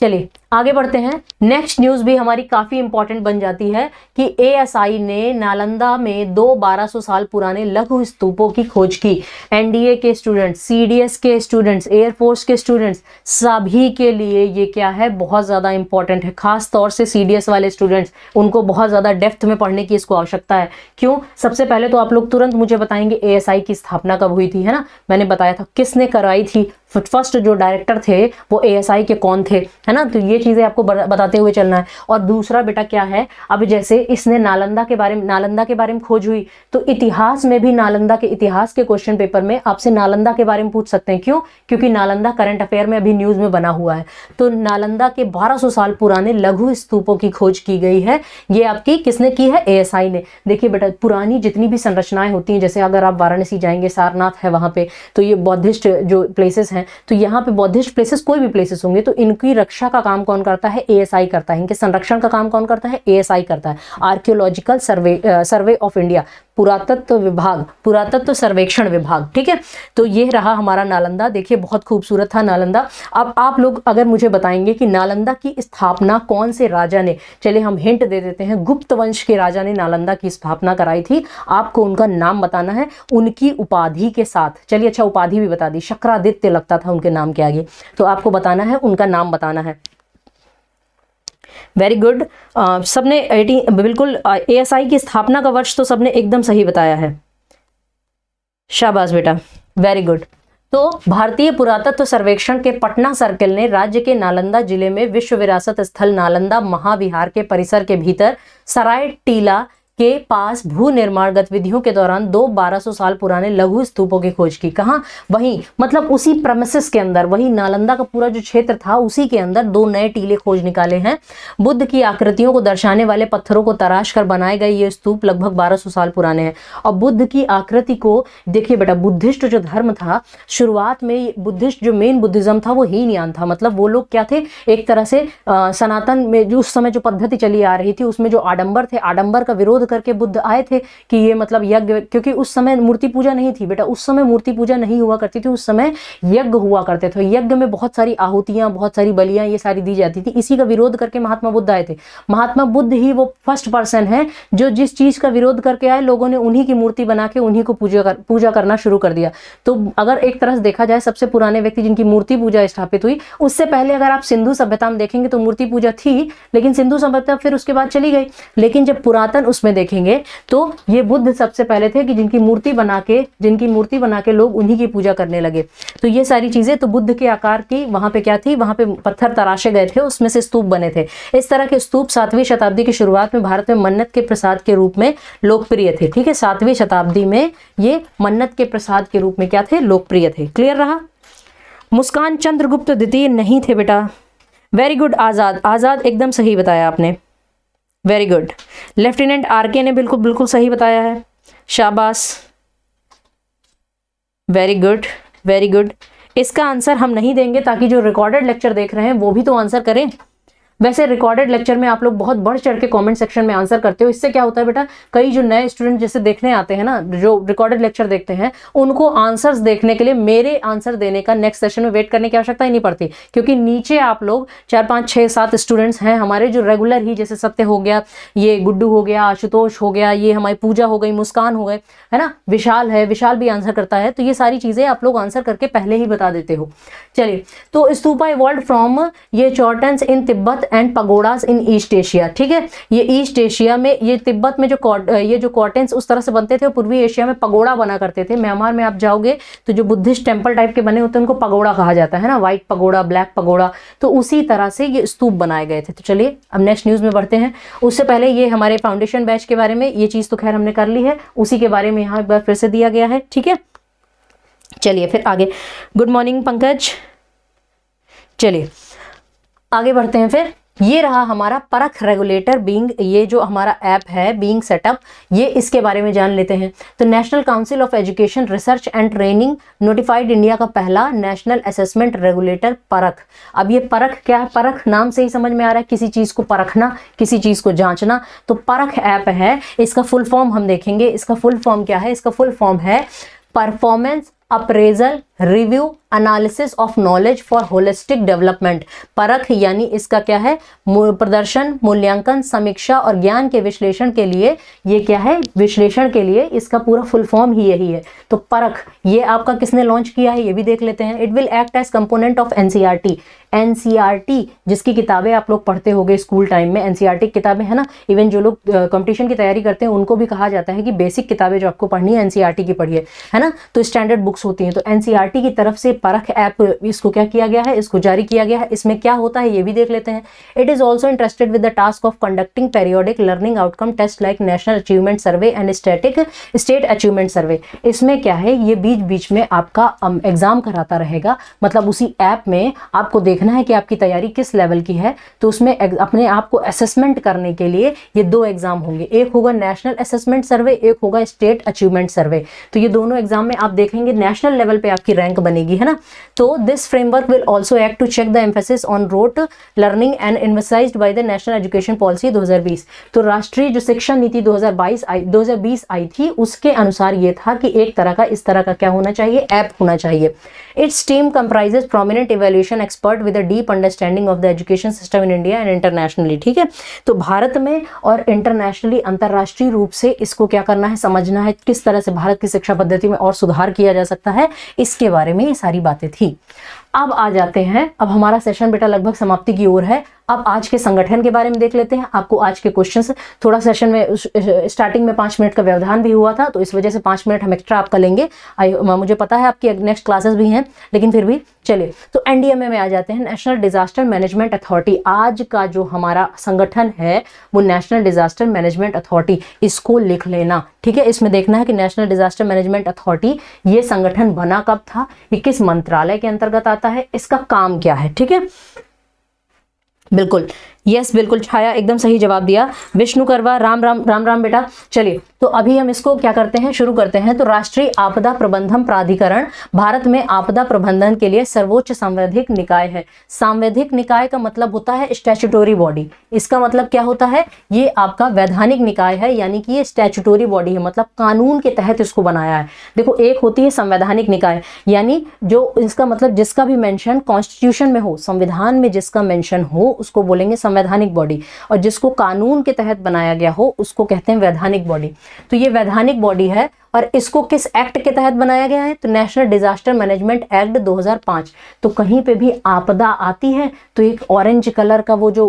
चलिए आगे बढ़ते हैं नेक्स्ट न्यूज़ भी हमारी काफ़ी इंपॉर्टेंट बन जाती है कि एएसआई ने नालंदा में दो 1200 साल पुराने लघु स्तूपों की खोज की एनडीए के स्टूडेंट्स सीडीएस के स्टूडेंट्स एयरफोर्स के स्टूडेंट्स सभी के लिए ये क्या है बहुत ज़्यादा इंपॉर्टेंट है खास तौर से सीडीएस वाले स्टूडेंट्स उनको बहुत ज़्यादा डेफ्थ में पढ़ने की इसको आवश्यकता है क्यों सबसे पहले तो आप लोग तुरंत मुझे बताएंगे ए की स्थापना कब हुई थी है ना मैंने बताया था किसने कराई थी फर्स्ट जो डायरेक्टर थे वो एएसआई के कौन थे है ना तो ये चीज़ें आपको बताते हुए चलना है और दूसरा बेटा क्या है अब जैसे इसने नालंदा के बारे में नालंदा के बारे में खोज हुई तो इतिहास में भी नालंदा के इतिहास के क्वेश्चन पेपर में आपसे नालंदा के बारे में पूछ सकते हैं क्यों क्योंकि नालंदा करंट अफेयर में अभी न्यूज़ में बना हुआ है तो नालंदा के बारह साल पुराने लघु स्तूपों की खोज की गई है ये आपकी किसने की है ए ने देखिए बेटा पुरानी जितनी भी संरचनाएं होती हैं जैसे अगर आप वाराणसी जाएंगे सारनाथ है वहाँ पे तो ये बौद्धिस्ट जो प्लेसेस हैं हैं तो यहाँ पे बौद्धिस्ट प्लेसेस कोई भी प्लेसेस होंगे तो इनकी रक्षा का काम कौन करता है एएसआई करता है इनके संरक्षण का काम कौन करता है एएसआई करता है archaeological survey survey of India पुरातत्व विभाग पुरातत्व सर्वेक्षण विभाग ठीक है तो ये रहा हमारा नालंदा देखिए बहुत खूबसूरत था नालंदा अब आप लोग अगर मुझे बताएंगे कि नालंदा की स्थापना कौन से राजा ने चले हम हिंट दे देते हैं गुप्त वंश के राजा ने नालंदा की स्थापना कराई थी आपको उनका नाम बताना है उनकी उपाधि के साथ चलिए अच्छा उपाधि भी बता दी शक्रादित्य लगता था उनके नाम के आगे तो आपको बताना है उनका नाम बताना है वेरी गुड uh, सबने एटी uh, uh, बिल्कुल आई की स्थापना का वर्ष तो सबने एकदम सही बताया है शाबाश बेटा वेरी गुड तो भारतीय पुरातत्व सर्वेक्षण के पटना सर्कल ने राज्य के नालंदा जिले में विश्व विरासत स्थल नालंदा महाविहार के परिसर के भीतर सराय टीला के पास भू निर्माण गतिविधियों के दौरान दो 1200 साल पुराने लघु स्तूपों की खोज की कहा वही मतलब उसी प्रमिसेस के अंदर वही नालंदा का पूरा जो क्षेत्र था उसी के अंदर दो नए टीले खोज निकाले हैं बुद्ध की आकृतियों को दर्शाने वाले पत्थरों को तराश कर बनाए गए ये स्तूप लगभग 1200 साल पुराने हैं और बुद्ध की आकृति को देखिए बेटा बुद्धिस्ट जो धर्म था शुरुआत में बुद्धिस्ट जो मेन बुद्धिज्म था वो यान था मतलब वो लोग क्या थे एक तरह से सनातन में जो उस समय जो पद्धति चली आ रही थी उसमें जो आडंबर थे आडंबर का विरोध करके बुद्ध आए थे कि ये मतलब यज्ञ क्योंकि उस समय मूर्ति पूजा नहीं थी बेटा उस समय मूर्ति पूजा नहीं हुआ करती थी उस समय यज्ञ हुआ करते थे यज्ञ में बहुत सारी आहुतियां बहुत सारी बलियां ये सारी दी जाती थी इसी का विरोध करके महात्मा बुद्ध आए थे महात्मा बुद्ध ही वो फर्स्ट पर्सन है जो जिस चीज़ का विरोध करके आए लोगों ने उन्हीं की मूर्ति बना के उन्हीं को पूजा कर पूजा करना शुरू कर दिया तो अगर एक तरह से देखा जाए सबसे पुराने व्यक्ति जिनकी मूर्ति पूजा स्थापित हुई उससे पहले अगर आप सिंधु सभ्यता में देखेंगे तो मूर्ति पूजा थी लेकिन सिंधु सभ्यता फिर उसके बाद चली गई लेकिन जब पुरातन उसमें देखेंगे तो ये बुद्ध सबसे पहले थे कि जिनकी मूर्ति बना के जिनकी मूर्ति बना के लोग उन्हीं की पूजा करने लगे तो ये सारी चीज़ें तो बुद्ध के आकार की वहां पे क्या थी वहां पे पत्थर तराशे गए थे उसमें से स्तूप बने थे इस तरह के स्तूप सातवीं शताब्दी की शुरुआत में भारत में मन्नत के प्रसाद के रूप में लोकप्रिय थे ठीक है सातवीं शताब्दी में ये मन्नत के प्रसाद के रूप में क्या थे लोकप्रिय थे क्लियर रहा मुस्कान चंद्रगुप्त द्वितीय नहीं थे बेटा वेरी गुड आज़ाद आज़ाद एकदम सही बताया आपने वेरी गुड लेफ्टिनेंट आर के ने बिल्कुल बिल्कुल सही बताया है शाबाश वेरी गुड वेरी गुड इसका आंसर हम नहीं देंगे ताकि जो रिकॉर्डेड लेक्चर देख रहे हैं वो भी तो आंसर करें वैसे रिकॉर्डेड लेक्चर में आप लोग बहुत बढ़ चढ़ के कॉमेंट सेक्शन में आंसर करते हो इससे क्या होता है बेटा कई जो नए स्टूडेंट जैसे देखने आते हैं ना जो रिकॉर्डेड लेक्चर देखते हैं उनको आंसर्स देखने के लिए मेरे आंसर देने का नेक्स्ट सेशन में वेट करने की आवश्यकता ही नहीं पड़ती क्योंकि नीचे आप लोग चार पाँच छः सात स्टूडेंट्स हैं हमारे जो रेगुलर ही जैसे सत्य हो गया ये गुड्डू हो गया आशुतोष हो गया ये हमारी पूजा हो गई मुस्कान हो गए है ना विशाल है विशाल भी आंसर करता है तो ये सारी चीज़ें आप लोग आंसर करके पहले ही बता देते हो चलिए तो स्तूपा इवॉल्व फ्रॉम ये chortens in Tibet and pagodas in East Asia ठीक है ये ईस्ट एशिया में ये तिब्बत में जो ये जो कॉटन्स उस तरह से बनते थे पूर्वी एशिया में पगोड़ा बना करते थे म्यांमार में आप जाओगे तो जो बुद्धिस्ट टेम्पल टाइप के बने होते हैं उनको पगोड़ा कहा जाता है ना व्हाइट पगोड़ा ब्लैक पगोड़ा तो उसी तरह से ये स्तूप बनाए गए थे तो चलिए अब नेक्स्ट न्यूज़ में बढ़ते हैं उससे पहले ये हमारे फाउंडेशन बैच के बारे में ये चीज़ तो खैर हमने कर ली है उसी के बारे में यहाँ एक बार फिर से दिया गया है ठीक है चलिए फिर आगे गुड मॉर्निंग पंकज चलिए आगे बढ़ते हैं फिर ये रहा हमारा परख रेगुलेटर बींग ये जो हमारा ऐप है बींग सेटअप ये इसके बारे में जान लेते हैं तो national council of education research and training notified India का पहला नेशनल असेसमेंट रेगुलेटर परख अब ये परख क्या है परख नाम से ही समझ में आ रहा है किसी चीज़ को परखना किसी चीज़ को जांचना तो परख ऐप है इसका फुल फॉर्म हम देखेंगे इसका फुल फॉर्म क्या है इसका फुल फॉर्म है performance appraisal review analysis of knowledge for holistic development Parakh यानी इसका क्या है प्रदर्शन मूल्यांकन समीक्षा और ज्ञान के विश्लेषण के लिए ये क्या है विश्लेषण के लिए इसका पूरा फुल फॉर्म ही यही है तो परख ये आपका किसने लॉन्च किया है ये भी देख लेते हैं it will act as component of NCERT टी जिसकी किताबें आप लोग पढ़ते होंगे स्कूल टाइम में एनसीईआरटी e किताबें है ना इवन जो लोग कंपटीशन की तैयारी करते हैं उनको भी कहा जाता है कि बेसिक किताबें जो आपको पढ़नी है टी e की पढ़िए है ना तो स्टैंडर्ड बुक्स होती हैं तो टी e की तरफ से परख ऐप इसको क्या किया गया है इसको जारी किया गया है इसमें क्या होता है ये भी देख लेते हैं it is also interested with the task of conducting periodic learning outcome test like national achievement survey and static state achievement survey इसमें क्या है ये बीच बीच में आपका एग्जाम um, कराता रहेगा मतलब उसी ऐप में आपको देखना है कि आपकी तैयारी किस लेवल की है तो उसमें अपने आप को असेसमेंट करने के लिए ये दो एग्जाम होंगे एक होगा नेशनल असेसमेंट सर्वे एक होगा स्टेट अचीवमेंट सर्वे तो ये दोनों एग्जाम में आप देखेंगे नेशनल लेवल पे आपकी रैंक बनेगी है ना तो this framework will also act to check the emphasis on rote learning and envisages by the national education policy 2020 तो राष्ट्रीय जो शिक्षा नीति 2022 आई 2020 आई थी उसके अनुसार ये था कि एक तरह का इस तरह का क्या होना चाहिए ऐप होना चाहिए Its team comprises prominent evaluation expert with a deep understanding of the education system in India and internationally ठीक है तो भारत में और इंटरनेशनली अंतर्राष्ट्रीय रूप से इसको क्या करना है समझना है किस तरह से भारत की शिक्षा पद्धति में और सुधार किया जा सकता है इसके बारे में ये सारी बातें थी अब आ जाते हैं अब हमारा सेशन बेटा लगभग समाप्ति की ओर है अब आज के संगठन के बारे में देख लेते हैं आपको आज के क्वेश्चन थोड़ा सेशन में स्टार्टिंग में पाँच मिनट का व्यवधान भी हुआ था तो इस वजह से पाँच मिनट हम एक्स्ट्रा आपका लेंगे आई मुझे पता है आपकी नेक्स्ट क्लासेस भी हैं लेकिन फिर भी चलिए तो एनडीएमए में आ जाते हैं नेशनल डिजास्टर मैनेजमेंट अथॉरिटी आज का जो हमारा संगठन है वो नेशनल डिजास्टर मैनेजमेंट अथॉरिटी इसको लिख लेना ठीक है इसमें देखना है कि नेशनल डिजास्टर मैनेजमेंट अथॉरिटी ये संगठन बना कब था ये किस मंत्रालय के अंतर्गत आता है इसका काम क्या है ठीक है ¡Bel यस बिल्कुल छाया एकदम सही जवाब दिया विष्णु करवा राम राम राम राम बेटा चलिए तो अभी हम इसको क्या करते हैं शुरू करते हैं तो राष्ट्रीय आपदा प्रबंधन प्राधिकरण भारत में आपदा प्रबंधन के लिए सर्वोच्च संवैधिक निकाय है सांवैधिक निकाय का मतलब होता है स्टैचुटोरी बॉडी इसका मतलब क्या होता है ये आपका वैधानिक निकाय है यानी कि ये स्टैचुटोरी बॉडी है मतलब कानून के तहत इसको बनाया है देखो एक होती है संवैधानिक निकाय यानी जो इसका मतलब जिसका भी मैंशन कॉन्स्टिट्यूशन में हो संविधान में जिसका मैंशन हो उसको बोलेंगे संवैधानिक बॉडी और जिसको कानून के तहत बनाया गया हो उसको कहते हैं वैधानिक बॉडी तो ये वैधानिक बॉडी है और इसको किस एक्ट के तहत बनाया गया है तो नेशनल डिजास्टर मैनेजमेंट एक्ट 2005 तो कहीं पे भी आपदा आती है तो एक ऑरेंज कलर का वो जो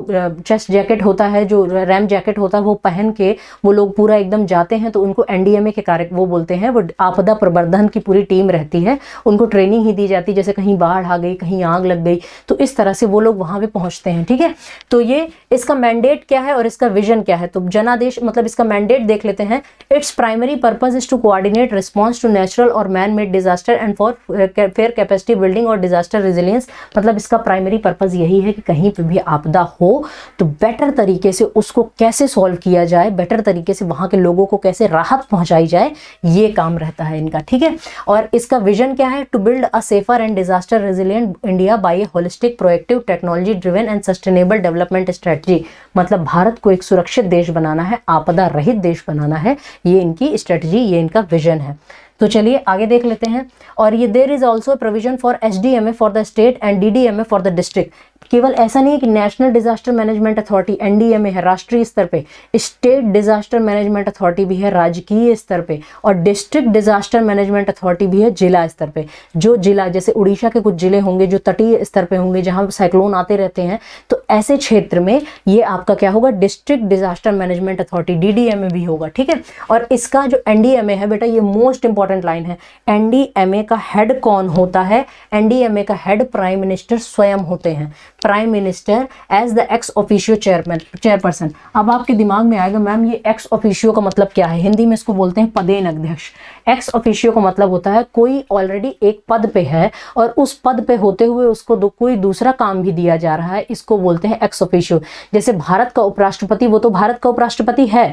चेस्ट जैकेट होता है जो रैम जैकेट होता है वो पहन के वो लोग पूरा एकदम जाते हैं तो उनको एनडीएमए के कार्य वो बोलते हैं वो आपदा प्रबंधन की पूरी टीम रहती है उनको ट्रेनिंग ही दी जाती है जैसे कहीं बाढ़ आ गई कहीं आग लग गई तो इस तरह से वो लोग वहाँ पर पहुँचते हैं ठीक है तो ये इसका मैंडेट क्या है और इसका विजन क्या है तो जनादेश मतलब इसका मैंडेट देख लेते हैं its primary purpose is to coordinate response to natural or man made disaster and for uh, fair capacity building और disaster resilience मतलब इसका primary purpose यही है कि कहीं पर भी आपदा हो तो बेटर तरीके से उसको कैसे सॉल्व किया जाए बेटर तरीके से वहाँ के लोगों को कैसे राहत पहुँचाई जाए ये काम रहता है इनका ठीक है और इसका विजन क्या है to build a safer and disaster resilient India by a holistic proactive technology driven and sustainable development strategy मतलब भारत को एक सुरक्षित देश बनाना है आपदा रहित देश बनाना है ये इनकी स्ट्रेटजी ये इनका का विजन है तो चलिए आगे देख लेते हैं और ये there is also provision for S D M A for the state and D D M A for the district केवल ऐसा नहीं है कि national disaster management authority NDMA है राष्ट्रीय स्तर पे स्टेट डिजास्टर मैनेजमेंट अथॉरिटी भी है राजकीय स्तर पे और डिस्ट्रिक्ट डिजास्टर मैनेजमेंट अथॉरिटी भी है जिला स्तर पे जो जिला जैसे उड़ीसा के कुछ जिले होंगे जो तटीय स्तर पे होंगे जहाँ साइक्लोन आते रहते हैं तो ऐसे क्षेत्र में ये आपका क्या होगा district disaster management authority D भी होगा ठीक है और इसका जो एन है बेटा ये मोस्ट इंपॉर्टेंट लाइन है एन का हेड कौन होता है एन का हेड प्राइम मिनिस्टर स्वयं होते हैं prime minister as the ex officio chairman chairperson अब आपके दिमाग में आएगा मैम ये एक्स ऑफिशियो का मतलब क्या है हिंदी में इसको बोलते हैं पदेन अध्यक्ष एक्स ऑफिशियो का मतलब होता है कोई ऑलरेडी एक पद पे है और उस पद पे होते हुए उसको दो, कोई दूसरा काम भी दिया जा रहा है इसको बोलते हैं एक्स ऑफिशियो जैसे भारत का उपराष्ट्रपति वो तो भारत का उपराष्ट्रपति है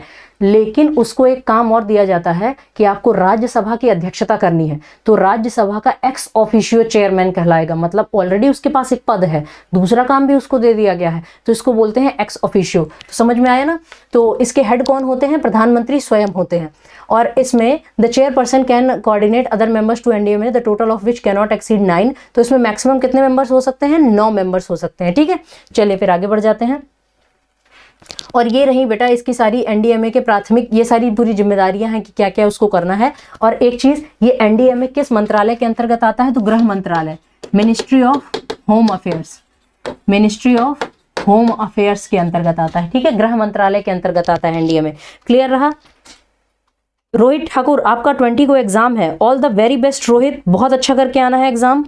लेकिन उसको एक काम और दिया जाता है कि आपको राज्यसभा की अध्यक्षता करनी है तो राज्यसभा का एक्स ऑफिशियो चेयरमैन कहलाएगा मतलब ऑलरेडी उसके पास एक पद है दूसरा काम भी उसको दे दिया गया है तो इसको बोलते हैं एक्स ऑफिशियो तो समझ में आया ना तो इसके हेड कौन होते हैं प्रधानमंत्री स्वयं होते हैं और इसमें the chairperson person can coordinate other members to NDA में the total of which cannot exceed nine तो इसमें मैक्सिमम कितने मेंबर्स हो सकते हैं नौ मेंबर्स हो सकते हैं ठीक है चलिए फिर आगे बढ़ जाते हैं और ये रही बेटा इसकी सारी एनडीएमए के प्राथमिक ये सारी पूरी जिम्मेदारियां हैं कि क्या क्या उसको करना है और एक चीज़ ये एनडीएमए किस मंत्रालय के अंतर्गत आता है तो गृह मंत्रालय ministry of home affairs ministry of home affairs के अंतर्गत आता है ठीक है गृह मंत्रालय के अंतर्गत आता है एनडीएमए क्लियर रहा रोहित ठाकुर आपका ट्वेंटी को एग्जाम है all the very best Rohit बहुत अच्छा करके आना है एग्जाम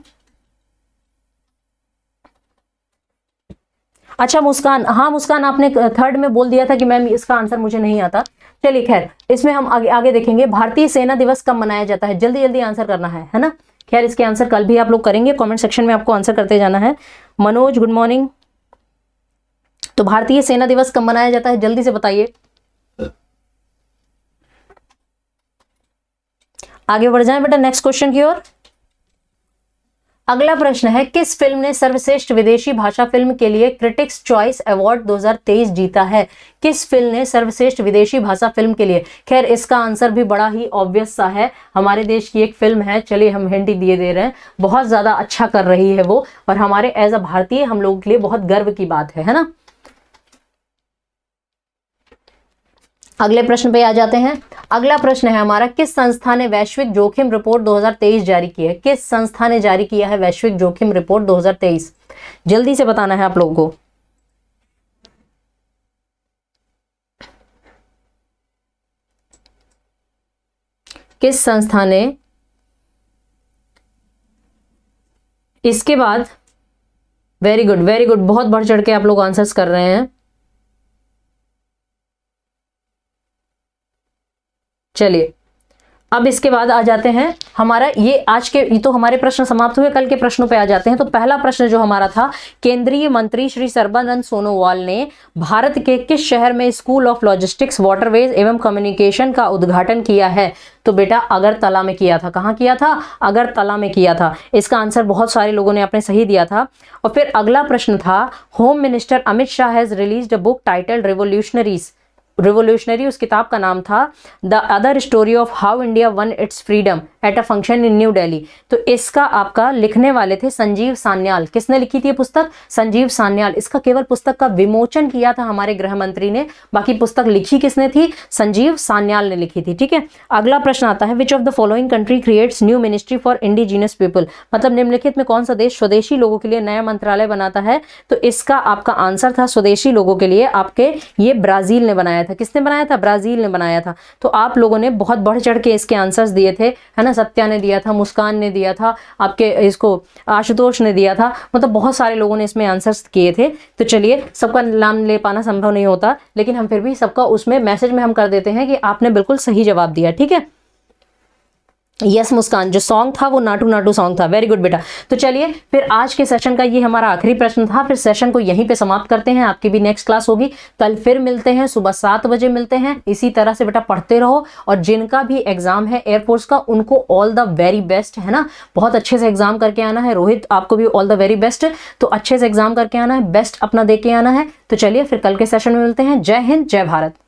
अच्छा मुस्कान हाँ मुस्कान आपने थर्ड में बोल दिया था कि मैम इसका आंसर मुझे नहीं आता चलिए खैर इसमें हम आगे आगे देखेंगे भारतीय सेना दिवस कब मनाया जाता है जल्दी जल्दी आंसर करना है है ना खैर इसके आंसर कल भी आप लोग करेंगे कमेंट सेक्शन में आपको आंसर करते जाना है मनोज गुड मॉर्निंग तो भारतीय सेना दिवस कब मनाया जाता है जल्दी से बताइए आगे बढ़ जाए बेटा नेक्स्ट क्वेश्चन की ओर अगला प्रश्न है किस फिल्म ने सर्वश्रेष्ठ विदेशी भाषा फिल्म के लिए क्रिटिक्स चॉइस अवार्ड 2023 जीता है किस फिल्म ने सर्वश्रेष्ठ विदेशी भाषा फिल्म के लिए खैर इसका आंसर भी बड़ा ही ऑब्वियस सा है हमारे देश की एक फिल्म है चलिए हम हिंदी दिए दे रहे हैं बहुत ज़्यादा अच्छा कर रही है वो और हमारे एज अ भारतीय हम लोगों के लिए बहुत गर्व की बात है है ना अगले प्रश्न पे आ जाते हैं अगला प्रश्न है हमारा किस संस्था ने वैश्विक जोखिम रिपोर्ट 2023 जारी की है किस संस्था ने जारी किया है वैश्विक जोखिम रिपोर्ट 2023 जल्दी से बताना है आप लोगों को किस संस्था ने इसके बाद वेरी गुड वेरी गुड बहुत बढ़ चढ़ के आप लोग आंसर्स कर रहे हैं चलिए अब इसके बाद आ जाते हैं हमारा ये आज के ये तो हमारे प्रश्न समाप्त हुए कल के प्रश्नों पे आ जाते हैं तो पहला प्रश्न जो हमारा था केंद्रीय मंत्री श्री सर्बानंद सोनोवाल ने भारत के किस शहर में स्कूल ऑफ लॉजिस्टिक्स वाटरवेज एवं कम्युनिकेशन का उद्घाटन किया है तो बेटा अगरतला में किया था कहाँ किया था अगरतला में किया था इसका आंसर बहुत सारे लोगों ने अपने सही दिया था और फिर अगला प्रश्न था home minister Amit Shah has released a book title revolutionaries revolutionary उस किताब का नाम था the other story of how India won its freedom at a function in New Delhi तो इसका आपका लिखने वाले थे संजीव सान्याल किसने लिखी थी पुस्तक संजीव सान्याल इसका केवल पुस्तक का विमोचन किया था हमारे गृह मंत्री ने बाकी पुस्तक लिखी किसने थी संजीव सान्याल ने लिखी थी ठीक है अगला प्रश्न आता है which of the following country creates new ministry for indigenous people मतलब निम्नलिखित में कौन सा देश स्वदेशी लोगों के लिए नया मंत्रालय बनाता है तो इसका आपका आंसर था स्वदेशी लोगों के लिए आपके ये ब्राजील ने बनाया था किसने बनाया था ब्राजील ने बनाया था तो आप लोगों ने बहुत बढ़ चढ़ के इसके आंसर दिए थे है ना ना सत्या ने दिया था मुस्कान ने दिया था आपके इसको आशुतोष ने दिया था मतलब बहुत सारे लोगों ने इसमें आंसर्स किए थे तो चलिए सबका नाम ले पाना संभव नहीं होता लेकिन हम फिर भी सबका उसमें मैसेज में हम कर देते हैं कि आपने बिल्कुल सही जवाब दिया ठीक है यस मुस्कान जो सॉन्ग था वो नाटू नाटू सॉन्ग था वेरी गुड बेटा तो चलिए फिर आज के सेशन का ये हमारा आखिरी प्रश्न था फिर सेशन को यहीं पे समाप्त करते हैं आपकी भी नेक्स्ट क्लास होगी कल फिर मिलते हैं सुबह सात बजे मिलते हैं इसी तरह से बेटा पढ़ते रहो और जिनका भी एग्जाम है एयरफोर्स का उनको ऑल द वेरी बेस्ट है ना बहुत अच्छे से एग्जाम करके आना है रोहित आपको भी ऑल द वेरी बेस्ट तो अच्छे से एग्जाम करके आना है बेस्ट अपना दे के आना है तो चलिए फिर कल के सेशन में मिलते हैं जय हिंद जय भारत